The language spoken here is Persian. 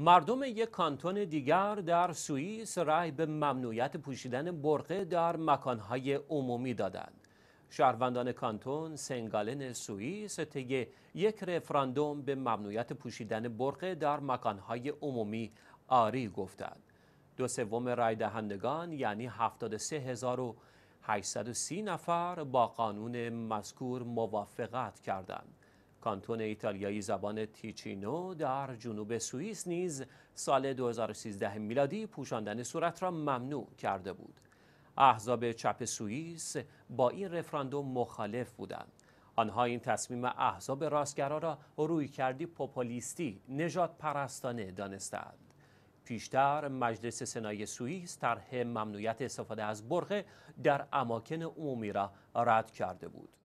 مردم یک کانتون دیگر در سوئیس رأی به ممنوعیت پوشیدن برقه در مکانهای عمومی دادند. شهروندان کانتون سنگالن سوئیس طی یک رفراندوم به ممنوعیت پوشیدن برقه در مکانهای عمومی آری گفتند. دو سوم رای دهندگان یعنی 73830 نفر با قانون مذکور موافقت کردند. کانتون ایتالیایی زبان تیچینو در جنوب سوئیس نیز سال 2013 میلادی پوشاندن صورت را ممنوع کرده بود. احزاب چپ سوئیس با این رفراندوم مخالف بودند. آنها این تصمیم احزاب راستگرا را روی کردی پوپولیستی نجات پرستانه دانستند. پیشتر مجلس سنای سوئیس طرح ممنوعیت استفاده از برغه در اماکن عمومی را رد کرده بود.